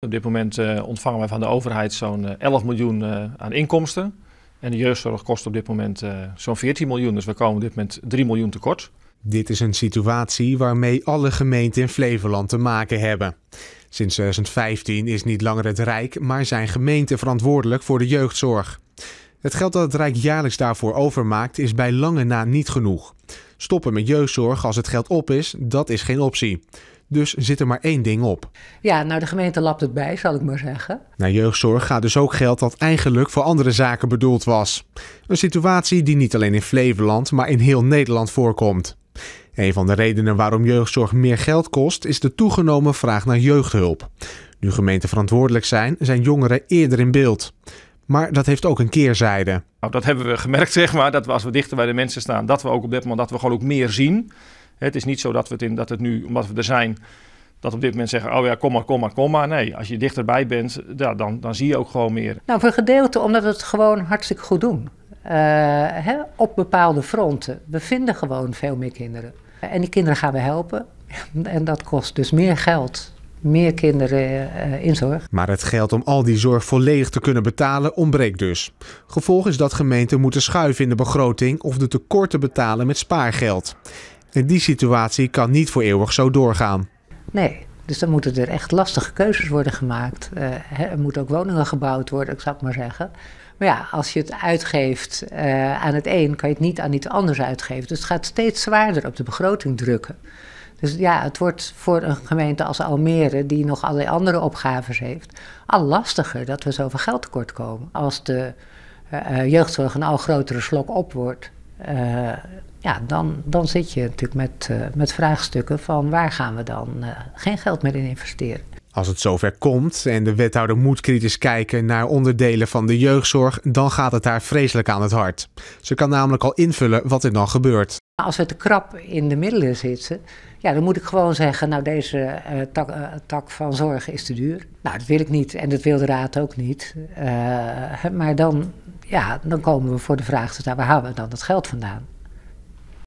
Op dit moment eh, ontvangen wij van de overheid zo'n 11 eh, miljoen eh, aan inkomsten. En de jeugdzorg kost op dit moment zo'n 14 miljoen. Dus we komen op dit moment 3 miljoen tekort. Dit is een situatie waarmee alle gemeenten in Flevoland te maken hebben. Sinds 2015 is niet langer het Rijk, maar zijn gemeenten verantwoordelijk voor de jeugdzorg. Het geld dat het Rijk jaarlijks daarvoor overmaakt is bij lange na niet genoeg. Stoppen met jeugdzorg als het geld op is, dat is geen optie. Dus zit er maar één ding op. Ja, nou de gemeente lapt het bij, zal ik maar zeggen. Naar jeugdzorg gaat dus ook geld dat eigenlijk voor andere zaken bedoeld was. Een situatie die niet alleen in Flevoland, maar in heel Nederland voorkomt. Een van de redenen waarom jeugdzorg meer geld kost, is de toegenomen vraag naar jeugdhulp. Nu gemeenten verantwoordelijk zijn, zijn jongeren eerder in beeld. Maar dat heeft ook een keerzijde. Nou, dat hebben we gemerkt, zeg maar, dat we als we dichter bij de mensen staan, dat we ook op dit moment dat we gewoon ook meer zien. Het is niet zo dat we het, in, dat het nu, omdat we er zijn, dat op dit moment zeggen, oh ja, kom maar, kom maar, kom maar. Nee, als je dichterbij bent, ja, dan, dan zie je ook gewoon meer. Nou, voor gedeelte omdat we het gewoon hartstikke goed doen. Eh, hè, op bepaalde fronten. We vinden gewoon veel meer kinderen. En die kinderen gaan we helpen. En dat kost dus meer geld meer kinderen eh, in zorg. Maar het geld om al die zorg volledig te kunnen betalen ontbreekt dus. Gevolg is dat gemeenten moeten schuiven in de begroting of de tekorten betalen met spaargeld. En die situatie kan niet voor eeuwig zo doorgaan. Nee, dus dan moeten er echt lastige keuzes worden gemaakt. Eh, er moeten ook woningen gebouwd worden, ik zou het maar zeggen. Maar ja, als je het uitgeeft eh, aan het een, kan je het niet aan iets anders uitgeven. Dus het gaat steeds zwaarder op de begroting drukken. Dus ja, het wordt voor een gemeente als Almere, die nog allerlei andere opgaves heeft, al lastiger dat we zoveel geld tekort komen. Als de eh, jeugdzorg een al grotere slok op wordt, eh, ja, dan, dan zit je natuurlijk met, eh, met vraagstukken van waar gaan we dan eh, geen geld meer in investeren. Als het zover komt en de wethouder moet kritisch kijken naar onderdelen van de jeugdzorg, dan gaat het haar vreselijk aan het hart. Ze kan namelijk al invullen wat er dan gebeurt. Als we te krap in de middelen zitten, ja, dan moet ik gewoon zeggen, nou deze tak, van zorg is te duur. Nou, dat wil ik niet en dat wil de raad ook niet. maar dan, ja, dan komen we voor de vraag te staan, nou, waar halen we dan dat geld vandaan?